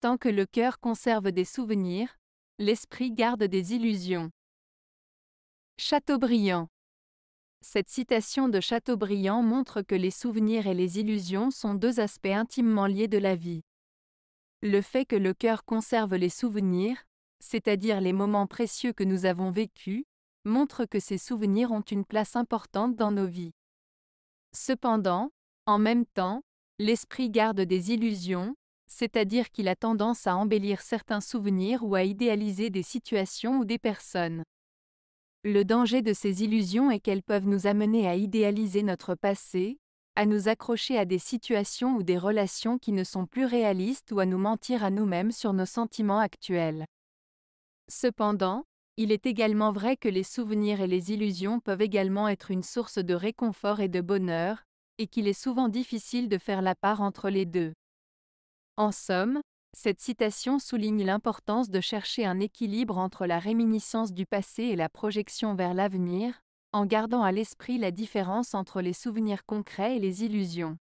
Tant que le cœur conserve des souvenirs, l'esprit garde des illusions. Chateaubriand. Cette citation de Chateaubriand montre que les souvenirs et les illusions sont deux aspects intimement liés de la vie. Le fait que le cœur conserve les souvenirs, c'est-à-dire les moments précieux que nous avons vécus, montre que ces souvenirs ont une place importante dans nos vies. Cependant, en même temps, l'esprit garde des illusions, c'est-à-dire qu'il a tendance à embellir certains souvenirs ou à idéaliser des situations ou des personnes. Le danger de ces illusions est qu'elles peuvent nous amener à idéaliser notre passé, à nous accrocher à des situations ou des relations qui ne sont plus réalistes ou à nous mentir à nous-mêmes sur nos sentiments actuels. Cependant, il est également vrai que les souvenirs et les illusions peuvent également être une source de réconfort et de bonheur, et qu'il est souvent difficile de faire la part entre les deux. En somme, cette citation souligne l'importance de chercher un équilibre entre la réminiscence du passé et la projection vers l'avenir, en gardant à l'esprit la différence entre les souvenirs concrets et les illusions.